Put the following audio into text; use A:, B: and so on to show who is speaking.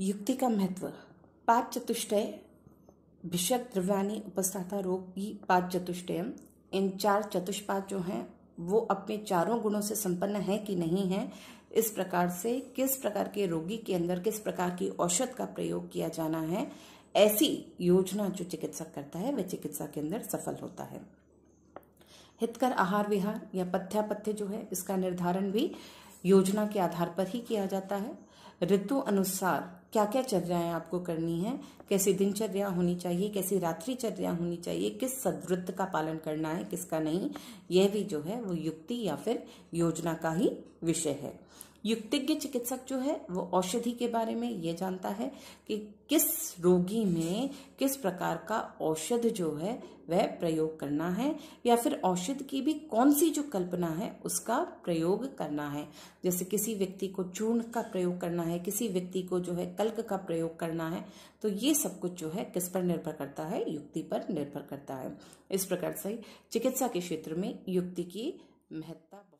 A: युक्ति का महत्व पाप चतुष्टय भिषक द्रव्याणी उपस्थाता रोग की पाप चतुष्टयम इन चार चतुष्पाद जो हैं वो अपने चारों गुणों से संपन्न है कि नहीं है इस प्रकार से किस प्रकार के रोगी के अंदर किस प्रकार की औषध का प्रयोग किया जाना है ऐसी योजना जो चिकित्सक करता है वह चिकित्सा के अंदर सफल होता है हितकर आहार विहार या पथ्यापथ्य जो है इसका निर्धारण भी योजना के आधार पर ही किया जाता है ऋतु अनुसार क्या क्या चर्याएं आपको करनी है कैसी दिनचर्या होनी चाहिए कैसी रात्रि चर्या होनी चाहिए किस सदवृत्त का पालन करना है किसका नहीं यह भी जो है वो युक्ति या फिर योजना का ही विषय है युक्तिज्ञ चिकित्सक जो है वो औषधि के बारे में ये जानता है कि किस रोगी में किस प्रकार का औषध जो है वह प्रयोग करना है या फिर औषध की भी कौन सी जो कल्पना है उसका प्रयोग करना है जैसे किसी व्यक्ति को चूर्ण का प्रयोग करना है किसी व्यक्ति को जो है कल्क का प्रयोग करना है तो ये सब कुछ जो है किस पर निर्भर करता है युक्ति पर निर्भर करता है इस प्रकार से चिकित्सा के क्षेत्र में युक्ति की महत्ता